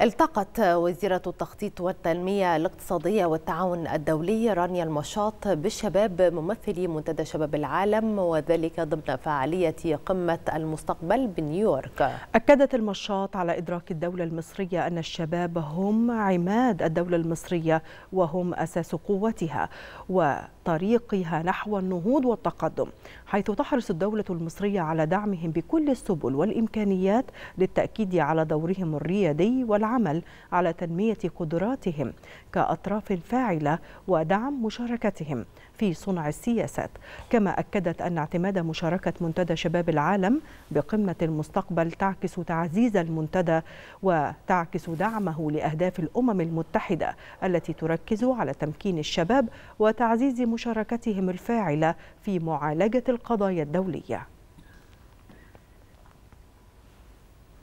التقت وزيرة التخطيط والتنمية الاقتصادية والتعاون الدولي رانيا المشاط بالشباب ممثلي منتدى شباب العالم وذلك ضمن فعالية قمة المستقبل بنيويورك. أكدت المشاط على إدراك الدولة المصرية أن الشباب هم عماد الدولة المصرية وهم أساس قوتها وطريقها نحو النهوض والتقدم، حيث تحرص الدولة المصرية على دعمهم بكل السبل والإمكانيات للتأكيد على دورهم الريادي والعمل العمل على تنمية قدراتهم كأطراف فاعلة ودعم مشاركتهم في صنع السياسات كما أكدت أن اعتماد مشاركة منتدى شباب العالم بقمة المستقبل تعكس تعزيز المنتدى وتعكس دعمه لأهداف الأمم المتحدة التي تركز على تمكين الشباب وتعزيز مشاركتهم الفاعلة في معالجة القضايا الدولية